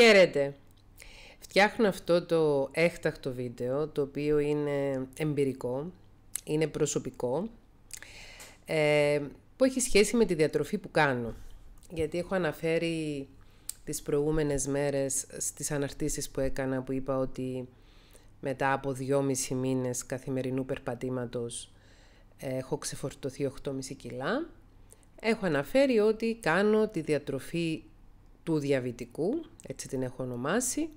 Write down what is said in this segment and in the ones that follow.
Χαίρετε! Φτιάχνω αυτό το έκτακτο βίντεο, το οποίο είναι εμπειρικό, είναι προσωπικό, ε, που έχει σχέση με τη διατροφή που κάνω. Γιατί έχω αναφέρει τις προηγούμενες μέρες στις αναρτήσεις που έκανα, που είπα ότι μετά από 2,5 μήνες καθημερινού περπατήματος ε, έχω ξεφορτωθεί 8,5 κιλά. Έχω αναφέρει ότι κάνω τη διατροφή του διαβητικού, έτσι την έχω ονομάσει,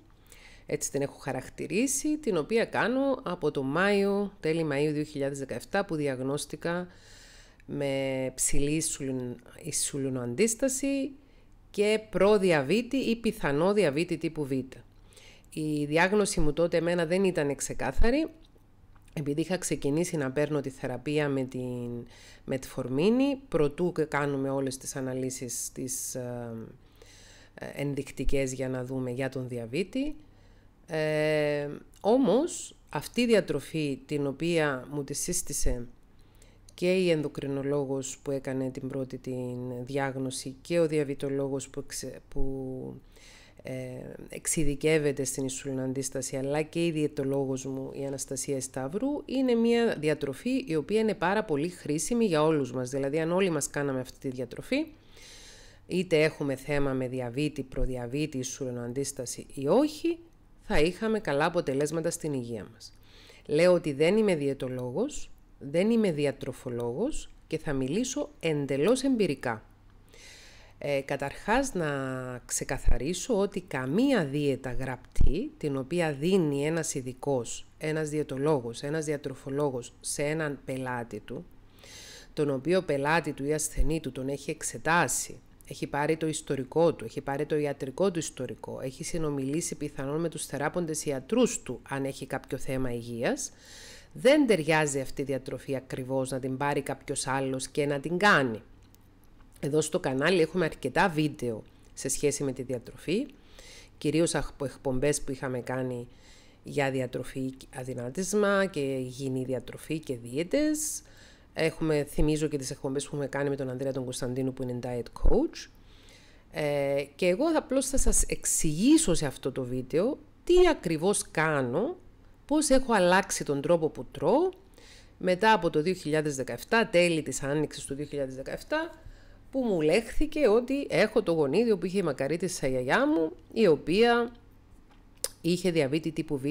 έτσι την έχω χαρακτηρίσει, την οποία κάνω από το Μάιο, τέλη Μαΐου 2017 που διαγνώστηκα με ψηλή ισουλουνοαντίσταση και προδιαβήτη ή πιθανό διαβήτη τύπου Β. Η διάγνωση μου τότε εμένα δεν ήταν ξεκάθαρη, επειδή είχα ξεκινήσει να παίρνω τη θεραπεία με την μετφορμίνη, προτού κάνουμε όλες τις αναλύσεις της ε, ε, ενδεικτικές για να δούμε για τον διαβήτη. Ε, όμως αυτή η διατροφή την οποία μου τη σύστησε και η ενδοκρινολόγος που έκανε την πρώτη την διάγνωση και ο διαβητολόγος που, που ε, εξειδικεύεται στην αντίσταση αλλά και η διαιτολόγος μου η Αναστασία Σταύρου είναι μια διατροφή η οποία είναι πάρα πολύ χρήσιμη για όλους μας. Δηλαδή αν όλοι μας κάναμε αυτή τη διατροφή είτε έχουμε θέμα με διαβήτη, προδιαβήτη ή ή όχι, θα είχαμε καλά αποτελέσματα στην υγεία μας. Λέω ότι δεν είμαι διαιτολόγος, δεν είμαι διατροφολόγος και θα μιλήσω εντελώς εμπειρικά. Ε, καταρχάς να ξεκαθαρίσω ότι καμία δίαιτα γραπτή την οποία δίνει ένας ειδικός, ένας διαιτολόγος, ένας διατροφολόγος σε έναν πελάτη του, τον οποίο πελάτη του ή ασθενή του τον έχει εξετάσει έχει πάρει το ιστορικό του, έχει πάρει το ιατρικό του ιστορικό, έχει συνομιλήσει πιθανόν με τους θεράποντες ιατρούς του αν έχει κάποιο θέμα υγείας. Δεν ταιριάζει αυτή η διατροφή ακριβώς να την πάρει κάποιος άλλος και να την κάνει. Εδώ στο κανάλι έχουμε αρκετά βίντεο σε σχέση με τη διατροφή, κυρίως από εκπομπές που είχαμε κάνει για διατροφή αδυνάτισμα και υγιεινή διατροφή και δίαιτες. Έχουμε, θυμίζω και τις εκπομπές που έχουμε κάνει με τον Ανδρέα τον Κωνσταντίνου που είναι diet coach. Ε, και εγώ απλώς θα σας εξηγήσω σε αυτό το βίντεο τι ακριβώς κάνω, πώς έχω αλλάξει τον τρόπο που τρώω μετά από το 2017, τέλη της άνοιξης του 2017, που μου λέχθηκε ότι έχω το γονίδιο που είχε η μακαρίτη της γιαγιά μου, η οποία είχε διαβήτη τύπου Β,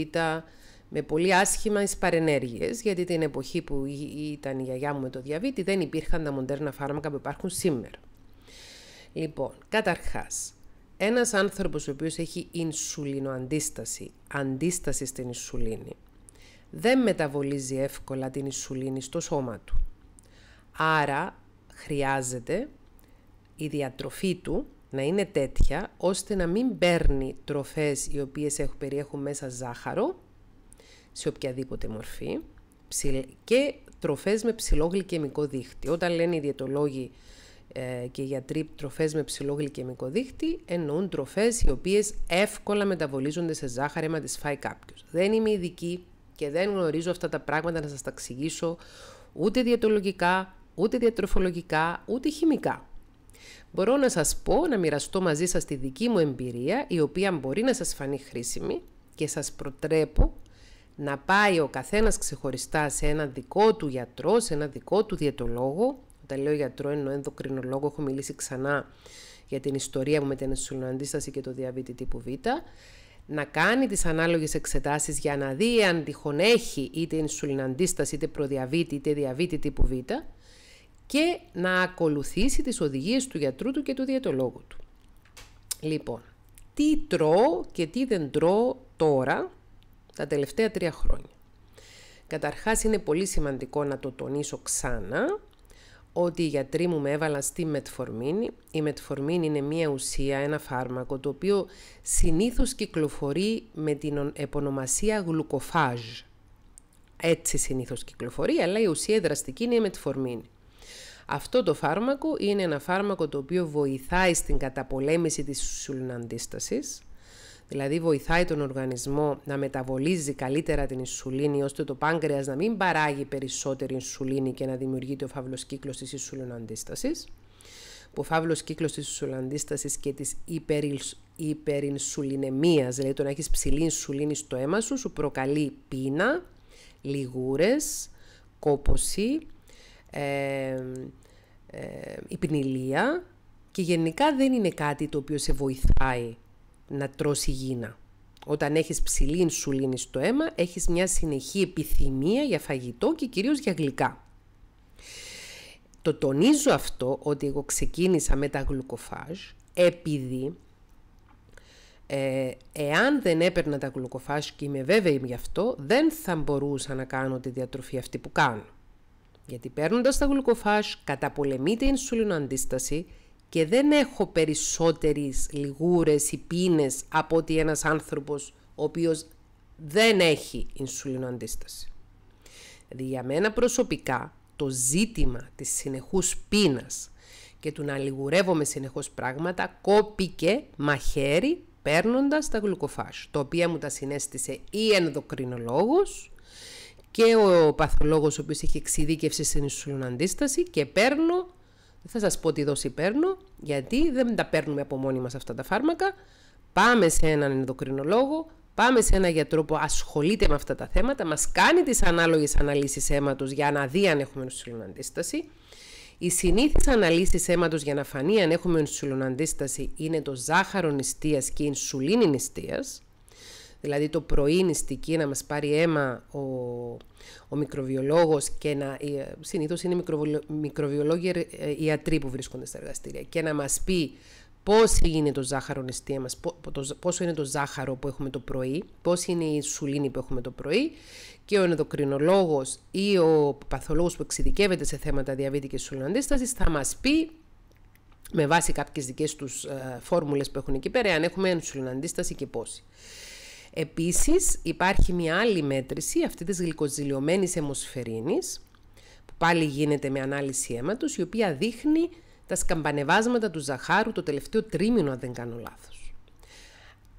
με πολύ άσχημα παρενέργειες, γιατί την εποχή που ήταν η γιαγιά μου με το διαβήτη δεν υπήρχαν τα μοντέρνα φάρμακα που υπάρχουν σήμερα. Λοιπόν, καταρχάς, ένας άνθρωπος ο οποίος έχει ινσουλινοαντίσταση, αντίσταση στην ισουλίνη, δεν μεταβολίζει εύκολα την ισουλίνη στο σώμα του. Άρα χρειάζεται η διατροφή του να είναι τέτοια ώστε να μην παίρνει τροφές οι οποίες περιέχουν μέσα ζάχαρο σε οποιαδήποτε μορφή και τροφές με ψηλό γλυκαιμικό δίχτυ. Όταν λένε οι διαιτολόγοι ε, και οι γιατροί τροφές με ψηλό γλυκαιμικό δίχτυ εννοούν τροφές οι οποίες εύκολα μεταβολίζονται σε ζάχαρη άμα τις φάει κάποιος. Δεν είμαι ειδική και δεν γνωρίζω αυτά τα πράγματα να σας τα εξηγήσω ούτε διαιτολογικά, ούτε διατροφολογικά, ούτε χημικά. Μπορώ να σας πω, να μοιραστώ μαζί σας τη δική μου εμπειρία, η οποία μπορεί να σας φανεί χρήσιμη και σας προτρέπω να πάει ο καθένας ξεχωριστά σε ένα δικό του γιατρό, σε ένα δικό του διαιτολόγο. Όταν λέω γιατρό εννοώ ενδοκρινολόγο, έχω μιλήσει ξανά για την ιστορία μου με την ενσουλοαντίσταση και το διαβήτη τύπου Β. Να κάνει τις ανάλογες εξετάσεις για να δει αν τυχόν έχει είτε ενσουλιναντίσταση, είτε προδιαβήτη, είτε διαβήτη τύπου Β και να ακολουθήσει τις οδηγίες του γιατρού του και του διαιτολόγου του. Λοιπόν, τι τρώω και τι δεν τρώω τώρα τα τελευταία τρία χρόνια. Καταρχάς είναι πολύ σημαντικό να το τονίσω ξανά ότι οι γιατροί μου με έβαλαν στη μετφορμίνη. Η μετφορμίνη είναι μία ουσία, ένα φάρμακο, το οποίο συνήθως κυκλοφορεί με την επωνομασία γλουκοφάζ. Έτσι συνήθως κυκλοφορεί, αλλά η ουσία δραστική είναι η μετφορμίνη. Αυτό το φάρμακο είναι ένα φάρμακο το οποίο βοηθάει στην καταπολέμηση της σουλναντίστασης, δηλαδή βοηθάει τον οργανισμό να μεταβολίζει καλύτερα την ισουλίνη, ώστε το πάγκρεας να μην παράγει περισσότερη ισουλίνη και να δημιουργείται ο φαύλος κύκλος της αντίσταση. Ο φαύλος κύκλος της αντίσταση και της υπερινσουλινεμίας, δηλαδή το να έχεις ψηλή ισουλίνη στο αίμα σου, σου προκαλεί πείνα, λιγούρες, κόποση, ε, ε, υπνηλία και γενικά δεν είναι κάτι το οποίο σε βοηθάει να τρως γίνα. Όταν έχεις ψηλή ινσουλίνη στο αίμα, έχεις μια συνεχή επιθυμία για φαγητό και κυρίως για γλυκά. Το τονίζω αυτό ότι εγώ ξεκίνησα με τα γλουκοφάζ επειδή ε, εάν δεν έπαιρνα τα γλουκοφάζ και είμαι βέβαιη γι' αυτό, δεν θα μπορούσα να κάνω τη διατροφή αυτή που κάνω. Γιατί παίρνοντας τα γλουκοφάζ καταπολεμείται η αντίσταση και δεν έχω περισσότερες λιγούρες ή πίνες από ότι ένας άνθρωπος ο οποίος δεν έχει ινσουλινοαντίσταση. Δηλαδή για μένα προσωπικά το ζήτημα της συνεχούς πίνας και του να λιγουρεύομαι συνεχώς πράγματα κόπηκε μαχαίρι παίρνοντας τα γλουκοφάζ, Το οποίο μου τα συνέστησε ή ενδοκρινολόγος και ο παθολόγος ο οποίος είχε εξειδίκευση στην αντίσταση και παίρνω δεν θα σας πω τι δόση παίρνω, γιατί δεν τα παίρνουμε από μόνοι μας αυτά τα φάρμακα. Πάμε σε έναν ενδοκρινολόγο, πάμε σε ένα γιατρό που ασχολείται με αυτά τα θέματα, μας κάνει τις ανάλογες αναλύσεις αίματος για να δει αν έχουμε αντίσταση. Οι συνήθεις αναλύσεις αίματος για να φανεί αν έχουμε αντίσταση είναι το ζάχαρο νηστείας και η νηστείας δηλαδή το πρωί νηστική να μας πάρει αίμα ο, ο μικροβιολόγος και να, ε, συνήθως είναι μικροβιολόγοι ε, ε, ιατροί που βρίσκονται στα εργαστήρια και να μας πει πόσο είναι το ζάχαρο νηστεία μας, πόσο είναι το ζάχαρο που έχουμε το πρωί, πώς είναι η σουλήνη που έχουμε το πρωί και ο ενδοκρινολόγος ή ο παθολόγος που εξειδικεύεται σε θέματα διαβήτη και σουλανδίστασης θα μας πει με βάση κάποιες δικές τους φόρμουλες που έχουν εκεί πέρα, αν έχουμε ενσουλιναντίσταση και πόση. Επίσης υπάρχει μια άλλη μέτρηση αυτή της γλυκοζηλιωμένης αιμοσφαιρίνης που πάλι γίνεται με ανάλυση αίματος η οποία δείχνει τα σκαμπανεβάσματα του ζαχάρου το τελευταίο τρίμηνο αν δεν κάνω λάθος.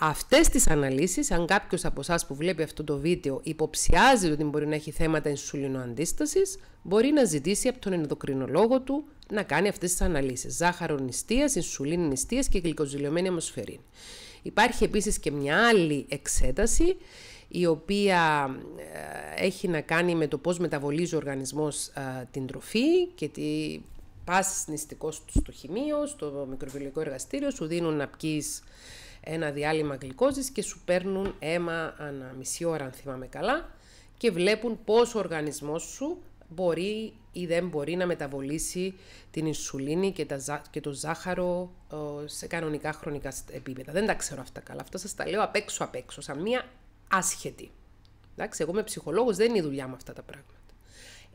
Αυτές τις αναλύσεις, αν κάποιος από εσάς που βλέπει αυτό το βίντεο υποψιάζει ότι μπορεί να έχει θέματα ενσουλινοαντίστασης, μπορεί να ζητήσει από τον ενδοκρινολόγο του να κάνει αυτές τις αναλύσεις. Ζάχαρο νηστείας, ενσουλίνη νηστείας και γλυκοζηλιωμένη αιμοσφαιρίνη. Υπάρχει επίσης και μια άλλη εξέταση η οποία ε, έχει να κάνει με το πώς μεταβολίζει ο οργανισμός ε, την τροφή και τι πας του στο χημείο, στο μικροβιολογικό εργαστήριο, σου δίνουν να πκείς ένα διάλειμμα γλυκόζης και σου παίρνουν αίμα ανά μισή ώρα αν θυμάμαι καλά και βλέπουν πώς ο οργανισμός σου μπορεί ή δεν μπορεί να μεταβολήσει την ισουλίνη και, τα, και το ζάχαρο ε, σε κανονικά χρονικά επίπεδα. Δεν τα ξέρω αυτά καλά. Αυτά σας τα λέω απ' έξω απ' έξω, σαν μία άσχετη. Εντάξει, εγώ είμαι ψυχολόγος, δεν είναι η δουλειά μου αυτά τα πράγματα.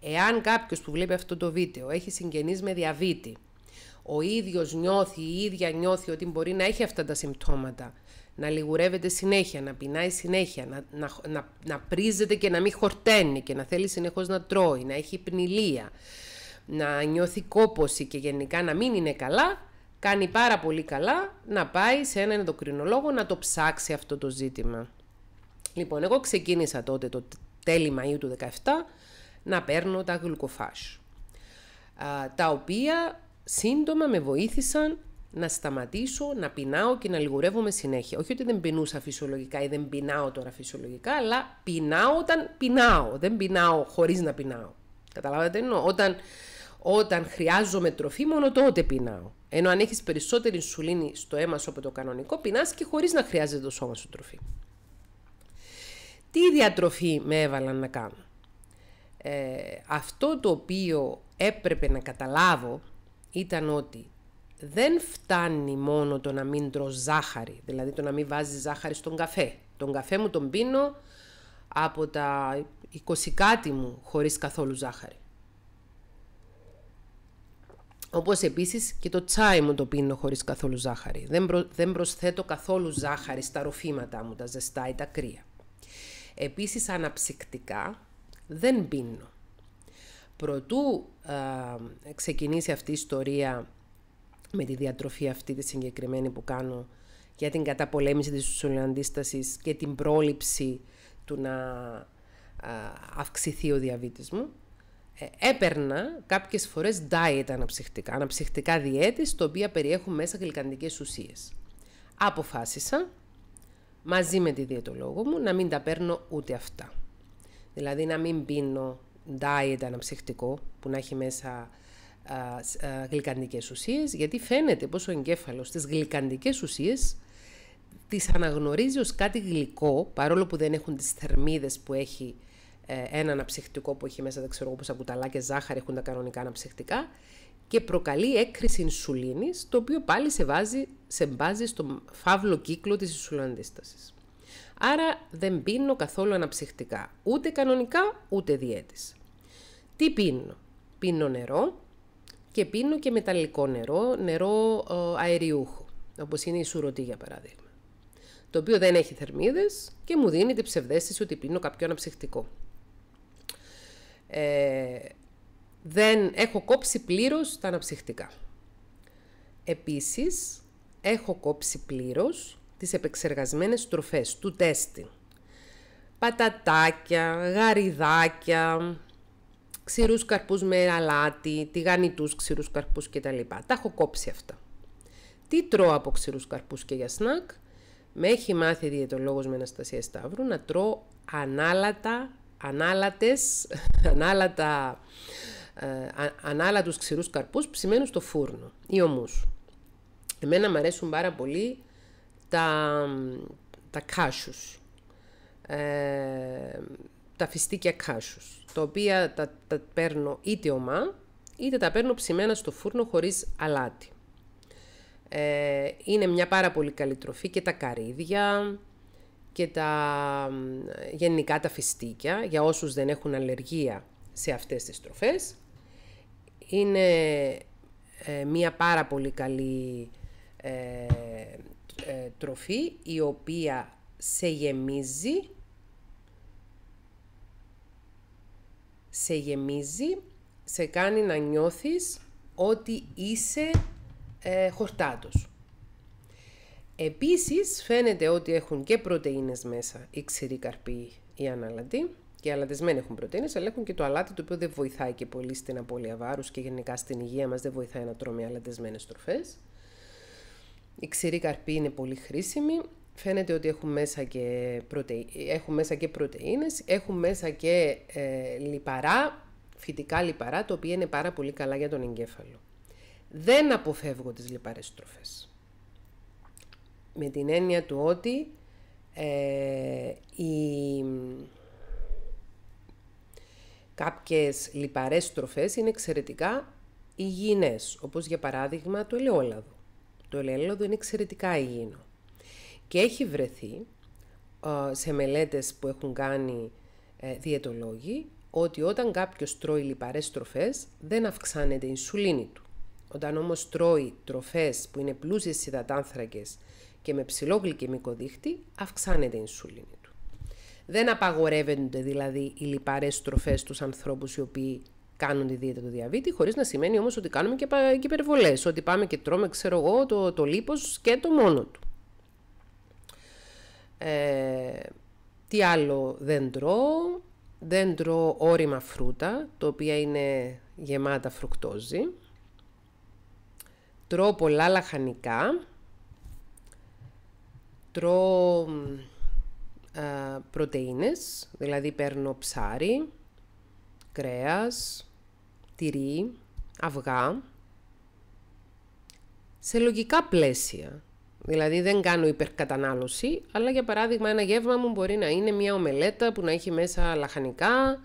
Εάν κάποιος που βλέπει αυτό το βίντεο έχει συγγενείς με διαβήτη, ο ίδιος νιώθει, η ίδια νιώθει ότι μπορεί να έχει αυτά τα συμπτώματα να λιγουρεύεται συνέχεια, να πεινάει συνέχεια, να, να, πρίζεται και να μην χορταίνει και να θέλει συνεχώς να τρώει, να έχει πνηλία, να νιώθει κόποση και γενικά να μην είναι καλά, κάνει πάρα πολύ καλά να πάει σε έναν ενδοκρινολόγο να το ψάξει αυτό το ζήτημα. Λοιπόν, εγώ ξεκίνησα τότε το τέλη Μαΐου του 17 να παίρνω τα γλουκοφάζ, τα οποία σύντομα με βοήθησαν να σταματήσω να πεινάω και να λιγουρεύομαι συνέχεια. Όχι ότι δεν πεινούσα φυσιολογικά ή δεν πεινάω τώρα φυσιολογικά, αλλά πεινάω όταν πεινάω. Δεν πεινάω χωρίς να πεινάω. Καταλάβατε εννοώ. Όταν, όταν χρειάζομαι τροφή, μόνο τότε πεινάω. Ενώ αν έχεις περισσότερη σουλήνη στο αίμα σου από το κανονικό, πεινάς και χωρίς να χρειάζεται το σώμα σου τροφή. Τι διατροφή με έβαλαν να κάνω. Ε, αυτό το οποίο έπρεπε να καταλάβω ήταν ότι δεν φτάνει μόνο το να μην τρως ζάχαρη, δηλαδή το να μην βάζεις ζάχαρη στον καφέ. Τον καφέ μου τον πίνω από τα 20 κάτι μου χωρίς καθόλου ζάχαρη. Όπως επίσης και το τσάι μου το πίνω χωρίς καθόλου ζάχαρη. Δεν, δεν προσθέτω καθόλου ζάχαρη στα ροφήματα μου, τα ζεστά ή τα κρύα. Επίσης αναψυκτικά δεν πίνω. Προτού ε, ξεκινήσει αυτή η ιστορία με τη διατροφή αυτή τη συγκεκριμένη που κάνω για την καταπολέμηση της αντίστασης και την πρόληψη του να αυξηθεί ο διαβήτης μου. Ε, έπαιρνα κάποιες φορές diet αναψυχτικά, αναψυχτικά διέτης, τα οποία περιέχουν μέσα γλυκαντικές ουσίες. Αποφάσισα, μαζί με τη διαιτολόγο μου, να μην τα παίρνω ούτε αυτά. Δηλαδή να μην πίνω diet αναψυχτικό, που να έχει μέσα γλυκαντικές ουσίες, γιατί φαίνεται πως ο εγκέφαλος τις γλυκαντικές ουσίες τις αναγνωρίζει ως κάτι γλυκό, παρόλο που δεν έχουν τις θερμίδες που έχει ε, ένα αναψυχτικό που έχει μέσα, δεν ξέρω πόσα και ζάχαρη έχουν τα κανονικά αναψυχτικά, και προκαλεί έκρηση ινσουλίνης, το οποίο πάλι σε, βάζει, σε μπάζει στον φαύλο κύκλο της ισουλαντίστασης Άρα δεν πίνω καθόλου αναψυχτικά, ούτε κανονικά, ούτε διέτης. Τι πίνω. Πίνω νερό, και πίνω και μεταλλικό νερό, νερό ε, αεριούχο, όπως είναι η σουρωτή για παράδειγμα, το οποίο δεν έχει θερμίδες και μου δίνει την ψευδέστηση ότι πίνω κάποιο αναψυχτικό. Ε, δεν έχω κόψει πλήρως τα αναψυχτικά. Επίσης, έχω κόψει πλήρως τις επεξεργασμένες τροφές του τέστη. Πατατάκια, γαριδάκια, ξηρούς καρπούς με αλάτι, τηγανιτούς ξηρούς καρπούς κτλ. Τα έχω κόψει αυτά. Τι τρώω από ξηρούς καρπούς και για σνακ. Με έχει μάθει διαιτολόγος με Αναστασία Σταύρου να τρώω ανάλατα, ανάλατες, ανάλατα, ε, ανάλατους ξηρούς καρπούς ψημένους στο φούρνο ή ομούς. Εμένα μου αρέσουν πάρα πολύ τα, τα κάσους ε, τα φιστίκια κάσους, τα οποία τα, τα παίρνω είτε ομά, είτε τα παίρνω ψημένα στο φούρνο χωρίς αλάτι. Ε, είναι μια πάρα πολύ καλή τροφή και τα καρύδια και τα γενικά τα φιστίκια, για όσους δεν έχουν αλλεργία σε αυτές τις τροφές. Είναι ε, μια πάρα πολύ καλή ε, ε, τροφή, η οποία σε γεμίζει σε γεμίζει, σε κάνει να νιώθεις ότι είσαι ε, χορτάτος. Επίσης φαίνεται ότι έχουν και πρωτεΐνες μέσα οι ξηροί καρποί οι αναλατοί και οι αλατισμένοι έχουν πρωτεΐνες αλλά έχουν και το αλάτι το οποίο δεν βοηθάει και πολύ στην απώλεια βάρους και γενικά στην υγεία μας δεν βοηθάει να τρώμε αλατισμένες τροφές. Οι ξηροί καρποί είναι πολύ χρήσιμοι φαίνεται ότι έχουν μέσα και, πρωτενε, έχουν μέσα και πρωτεΐνες, έχουν μέσα και ε, λιπαρά, φυτικά λιπαρά, το οποίο είναι πάρα πολύ καλά για τον εγκέφαλο. Δεν αποφεύγω τις λιπαρές τροφές. Με την έννοια του ότι ε, οι... κάποιες λιπαρές τροφές είναι εξαιρετικά υγιεινές, όπως για παράδειγμα το ελαιόλαδο. Το ελαιόλαδο είναι εξαιρετικά υγιεινό. Και έχει βρεθεί ε, σε μελέτες που έχουν κάνει ε, διαιτολόγοι ότι όταν κάποιος τρώει λιπαρές τροφές δεν αυξάνεται η ινσουλίνη του. Όταν όμως τρώει τροφές που είναι πλούσιες υδατάνθρακες και με ψηλό γλυκαιμικό δείχτη, αυξάνεται η ινσουλίνη του. Δεν απαγορεύονται δηλαδή οι λιπαρές τροφές στους ανθρώπους οι οποίοι κάνουν τη δίαιτα του διαβήτη, χωρίς να σημαίνει όμως ότι κάνουμε και υπερβολές, ότι πάμε και τρώμε, ξέρω εγώ, το, το λίπος και το μόνο του. Ε, τι άλλο δεν τρώω. Δεν τρώω όρημα φρούτα, τα οποία είναι γεμάτα φρουκτόζη. Τρώω πολλά λαχανικά. Τρώω α, πρωτεΐνες, δηλαδή παίρνω ψάρι, κρέας, τυρί, αυγά. Σε λογικά πλαίσια. Δηλαδή δεν κάνω υπερκατανάλωση, αλλά για παράδειγμα ένα γεύμα μου μπορεί να είναι μια ομελέτα που να έχει μέσα λαχανικά,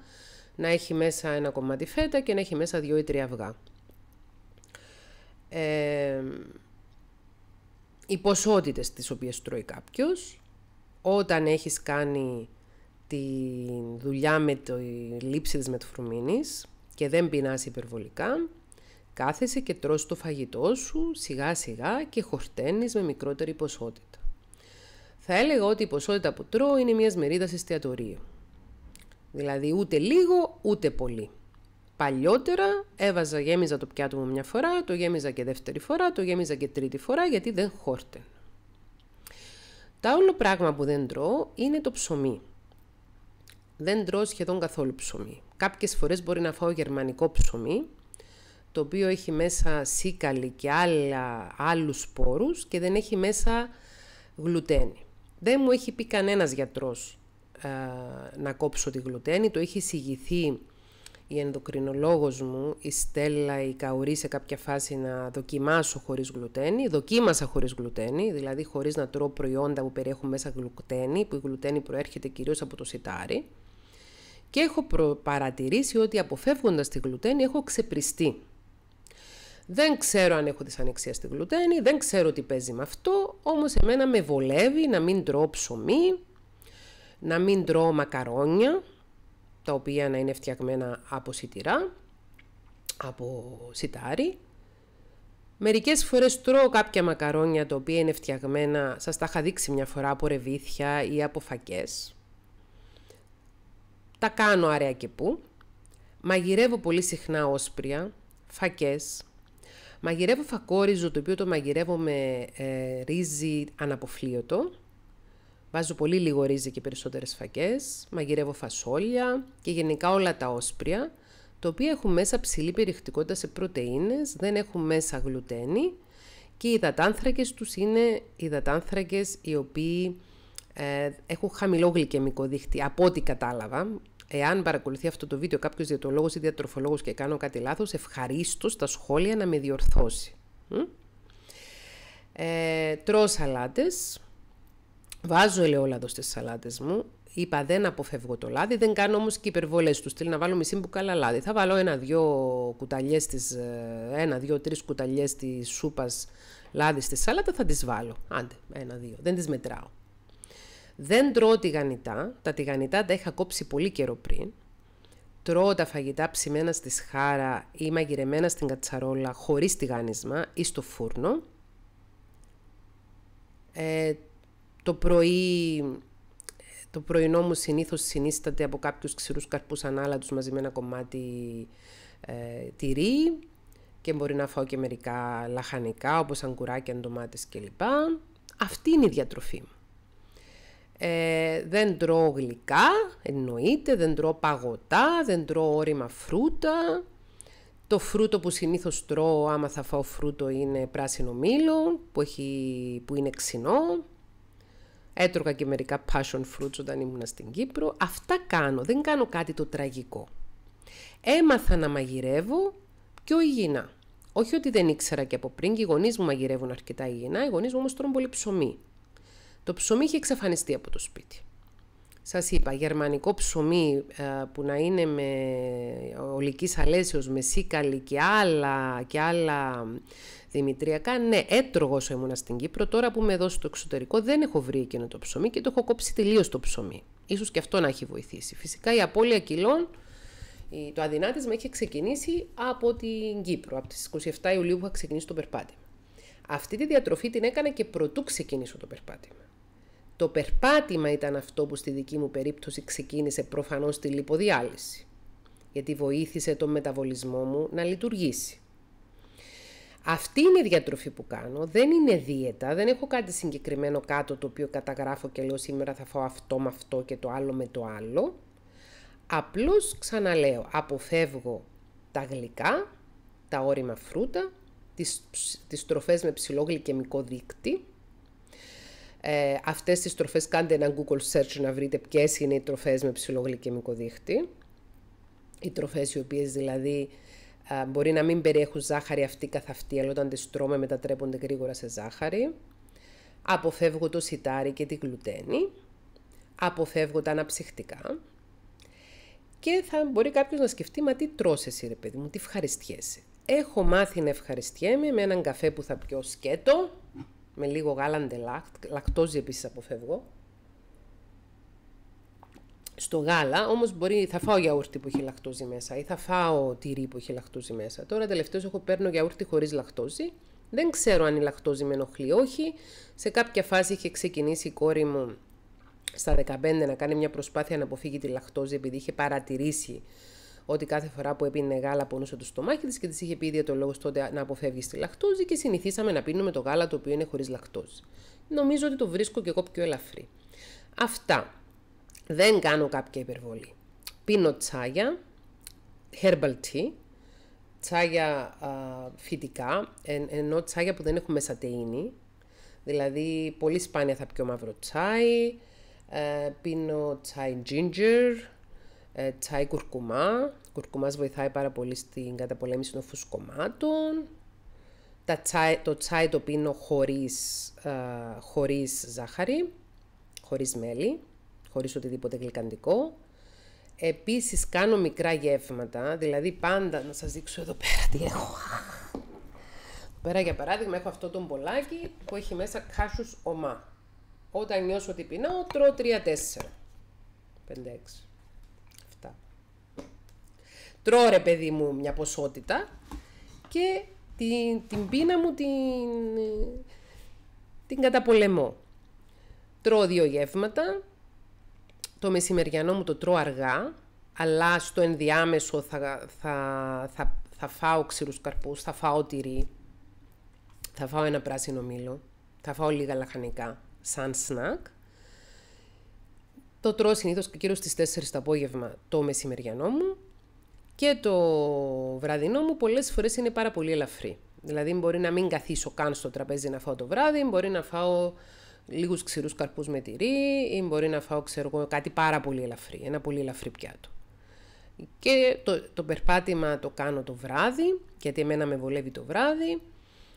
να έχει μέσα ένα κομμάτι φέτα και να έχει μέσα δύο ή τρία αυγά. Ε, οι ποσότητες τις οποίες τρώει κάποιος, όταν έχεις κάνει τη δουλειά με τη λήψη της μετφρουμίνης και δεν πεινάς υπερβολικά, Κάθεσαι και τρως το φαγητό σου σιγά σιγά και χορταίνεις με μικρότερη ποσότητα. Θα έλεγα ότι η ποσότητα που τρώω είναι μια μερίδα εστιατορίου. Δηλαδή ούτε λίγο ούτε πολύ. Παλιότερα έβαζα, γέμιζα το πιάτο μου μια φορά, το γέμιζα και δεύτερη φορά, το γέμιζα και τρίτη φορά γιατί δεν χόρτεν. Τα όλο πράγμα που δεν τρώω είναι το ψωμί. Δεν τρώω σχεδόν καθόλου ψωμί. Κάποιες φορές μπορεί να φάω γερμανικό ψωμί, το οποίο έχει μέσα σίκαλη και άλλα, άλλους σπόρους και δεν έχει μέσα γλουτένη. Δεν μου έχει πει κανένας γιατρός α, ε, να κόψω τη γλουτένη, το έχει εισηγηθεί η ενδοκρινολόγος μου, η Στέλλα, η Καουρή, σε κάποια φάση να δοκιμάσω χωρίς γλουτένη. Δοκίμασα χωρίς γλουτένη, δηλαδή χωρίς να τρώω προϊόντα που περιέχουν μέσα γλουτένη, που η γλουτένη προέρχεται κυρίως από το σιτάρι. Και έχω παρατηρήσει ότι αποφεύγοντας τη γλουτένη έχω ξεπριστεί. Δεν ξέρω αν έχω δυσανεξία στη γλουτένη, δεν ξέρω τι παίζει με αυτό, όμως εμένα με βολεύει να μην τρώω ψωμί, να μην τρώω μακαρόνια, τα οποία να είναι φτιαγμένα από σιτηρά, από σιτάρι. Μερικές φορές τρώω κάποια μακαρόνια τα οποία είναι φτιαγμένα, σας τα είχα δείξει μια φορά, από ρεβίθια ή από φακές. Τα κάνω αρέα και πού. Μαγειρεύω πολύ συχνά όσπρια, φακές, Μαγειρεύω φακόριζο, το οποίο το μαγειρεύω με ε, ρύζι αναποφλίωτο. Βάζω πολύ λίγο ρύζι και περισσότερες φακές. Μαγειρεύω φασόλια και γενικά όλα τα όσπρια, τα οποία έχουν μέσα ψηλή περιεκτικότητα σε πρωτεΐνες, δεν έχουν μέσα γλουτένη και οι υδατάνθρακες τους είναι υδατάνθρακες οι οποίοι ε, έχουν χαμηλό γλυκαιμικό δίχτυ, από ό,τι κατάλαβα εάν παρακολουθεί αυτό το βίντεο κάποιος διατολόγο ή διατροφολόγος και κάνω κάτι λάθος, ευχαρίστως στα σχόλια να με διορθώσει. Ε, τρώω σαλάτες, βάζω ελαιόλαδο στις σαλάτες μου, είπα δεν αποφεύγω το λάδι, δεν κάνω όμως και υπερβολές τους στυλ να βάλω μισή μπουκάλα λάδι. Θα βάλω ένα-δυο κουταλιές της, ε, ένα-δυο τρεις κουταλιές της σούπας λάδι στη σάλατα, θα τις βάλω. Άντε, ένα-δύο, δεν τις μετράω. Δεν τρώω τηγανιτά, τα τηγανιτά τα είχα κόψει πολύ καιρό πριν. Τρώω τα φαγητά ψημένα στη σχάρα ή μαγειρεμένα στην κατσαρόλα χωρίς τηγάνισμα ή στο φούρνο. Ε, το πρωί το πρωινό μου συνήθως συνίσταται από κάποιους ξηρούς καρπούς ανάλατους μαζί με ένα κομμάτι ε, τυρί και μπορεί να φάω και μερικά λαχανικά όπως αγκουράκια, ντομάτες κλπ. Αυτή είναι η διατροφή μου. Ε, δεν τρώω γλυκά, εννοείται, δεν τρώω παγωτά, δεν τρώω όρημα φρούτα. Το φρούτο που συνήθως τρώω, άμα θα φάω φρούτο, είναι πράσινο μήλο που, έχει, που είναι ξινό. Έτρωγα και μερικά passion fruits όταν ήμουν στην Κύπρο. Αυτά κάνω, δεν κάνω κάτι το τραγικό. Έμαθα να μαγειρεύω πιο υγιεινά. Όχι ότι δεν ήξερα και από πριν, και οι γονείς μου μαγειρεύουν αρκετά υγιεινά, οι γονείς μου όμως τρώνε πολύ ψωμί. Το ψωμί είχε εξαφανιστεί από το σπίτι. Σας είπα, γερμανικό ψωμί ε, που να είναι με ολική αλέσεως, με σίκαλη και άλλα, και άλλα δημητριακά. Ναι, έτρωγος όσο ήμουν στην Κύπρο. Τώρα που είμαι εδώ στο εξωτερικό δεν έχω βρει εκείνο το ψωμί και το έχω κόψει τελείως το ψωμί. Ίσως και αυτό να έχει βοηθήσει. Φυσικά η απώλεια κιλών, το αδυνάτισμα είχε ξεκινήσει από την Κύπρο, από τις 27 Ιουλίου που είχα ξεκινήσει το περπάτημα. Αυτή τη διατροφή την έκανα και προτού ξεκινήσω το περπάτημα. Το περπάτημα ήταν αυτό που στη δική μου περίπτωση ξεκίνησε προφανώς τη λιποδιάλυση, γιατί βοήθησε τον μεταβολισμό μου να λειτουργήσει. Αυτή είναι η διατροφή που κάνω, δεν είναι δίαιτα, δεν έχω κάτι συγκεκριμένο κάτω το οποίο καταγράφω και λέω σήμερα θα φάω αυτό με αυτό και το άλλο με το άλλο. Απλώς ξαναλέω, αποφεύγω τα γλυκά, τα όρημα φρούτα, τις, τις τροφές με ψηλό γλυκαιμικό δείκτη, ε, αυτές τις τροφές κάντε ένα Google search να βρείτε ποιες είναι οι τροφές με ψηλογλυκαιμικό δείχτη. Οι τροφές οι οποίες δηλαδή μπορεί να μην περιέχουν ζάχαρη αυτή καθ' αυτή, αλλά όταν τις τρώμε μετατρέπονται γρήγορα σε ζάχαρη. Αποφεύγω το σιτάρι και τη γλουτένη. Αποφεύγω τα αναψυχτικά. Και θα μπορεί κάποιος να σκεφτεί, μα τι τρώσε ρε παιδί μου, τι ευχαριστιέσαι. Έχω μάθει να ευχαριστιέμαι με έναν καφέ που θα πιω σκέτο, με λίγο γάλα αντελάκτ, λακτόζι επίσης αποφεύγω. Στο γάλα, όμως μπορεί, θα φάω γιαούρτι που έχει λακτόζι μέσα ή θα φάω τυρί που έχει λακτόζι μέσα. Τώρα τελευταίως έχω παίρνω γιαούρτι χωρίς λακτόζι. Δεν ξέρω αν η λακτόζη με ενοχλεί όχι. Σε κάποια φάση είχε ξεκινήσει η κόρη μου στα 15 να κάνει μια προσπάθεια να αποφύγει τη λακτόζη επειδή είχε παρατηρήσει ότι κάθε φορά που έπινε γάλα πονούσε το στομάχι της και της είχε πει λόγο τότε να αποφεύγεις τη λακτόζη και συνηθίσαμε να πίνουμε το γάλα το οποίο είναι χωρίς λακτόζη. Νομίζω ότι το βρίσκω και εγώ πιο ελαφρύ. Αυτά. Δεν κάνω κάποια υπερβολή. Πίνω τσάγια, herbal tea, τσάγια α, φυτικά, ενώ τσάγια που δεν έχουν μέσα Δηλαδή, πολύ σπάνια θα πιω μαύρο τσάι, ε, πίνω τσάι ginger, ε, τσάι κουρκουμά, Κουρκουμάς βοηθάει πάρα πολύ στην καταπολέμηση των φουσκωμάτων. Τα τσάι, το τσάι το πίνω χωρίς, χωρίς ζάχαρη, χωρίς μέλι, χωρίς οτιδήποτε γλυκαντικό. Επίσης κάνω μικρά γεύματα, δηλαδή πάντα να σας δείξω εδώ πέρα τι έχω. πέρα για παράδειγμα έχω αυτό το μπολάκι που έχει μέσα κάσους ομά. Όταν νιώσω ότι πεινάω τρώω 3-4. 5-6 τρώω ρε παιδί μου μια ποσότητα και την, την πείνα μου την, την καταπολεμώ. Τρώω δύο γεύματα, το μεσημεριανό μου το τρώω αργά, αλλά στο ενδιάμεσο θα, θα, θα, θα φάω ξηρούς καρπούς, θα φάω τυρί, θα φάω ένα πράσινο μήλο, θα φάω λίγα λαχανικά σαν σνακ. Το τρώω συνήθως και κύριο στις 4 το απόγευμα το μεσημεριανό μου και το βραδινό μου πολλές φορές είναι πάρα πολύ ελαφρύ. Δηλαδή μπορεί να μην καθίσω καν στο τραπέζι να φάω το βράδυ, μπορεί να φάω λίγους ξηρούς καρπούς με τυρί ή μπορεί να φάω ξέρω, κάτι πάρα πολύ ελαφρύ, ένα πολύ ελαφρύ πιάτο. Και το, το περπάτημα το κάνω το βράδυ, γιατί εμένα με βολεύει το βράδυ.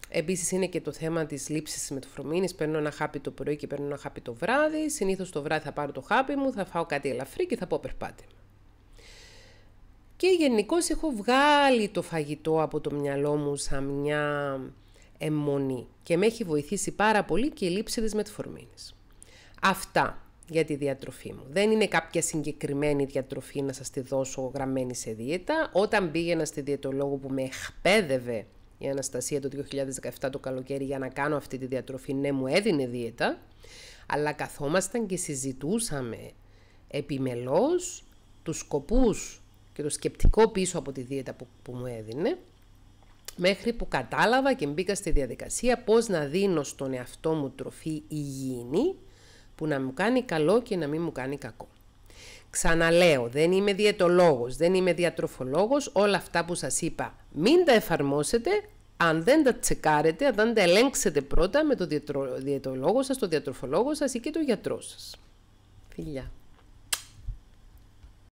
Επίσης είναι και το θέμα της λήψης φρομίνης, παίρνω ένα χάπι το πρωί και παίρνω ένα χάπι το βράδυ. Συνήθως το βράδυ θα πάρω το χάπι μου, θα φάω κάτι ελαφρύ και θα πω περπάτημα. Και γενικώ έχω βγάλει το φαγητό από το μυαλό μου σαν μια εμμονή και με έχει βοηθήσει πάρα πολύ και η λήψη της μετφορμίνης. Αυτά για τη διατροφή μου. Δεν είναι κάποια συγκεκριμένη διατροφή να σας τη δώσω γραμμένη σε δίαιτα. Όταν πήγαινα στη διαιτολόγο που με εκπαίδευε η Αναστασία το 2017 το καλοκαίρι για να κάνω αυτή τη διατροφή, ναι μου έδινε δίαιτα, αλλά καθόμασταν και συζητούσαμε επιμελώς τους σκοπούς και το σκεπτικό πίσω από τη δίαιτα που, που μου έδινε, μέχρι που κατάλαβα και μπήκα στη διαδικασία πώς να δίνω στον εαυτό μου τροφή υγιεινή που να μου κάνει καλό και να μην μου κάνει κακό. Ξαναλέω, δεν είμαι διαιτολόγος, δεν είμαι διατροφολόγος, όλα αυτά που σας είπα μην τα εφαρμόσετε αν δεν τα τσεκάρετε, αν δεν τα ελέγξετε πρώτα με τον διαιτολόγο σας, τον διατροφολόγο σας ή και τον γιατρό σας. Φιλιά.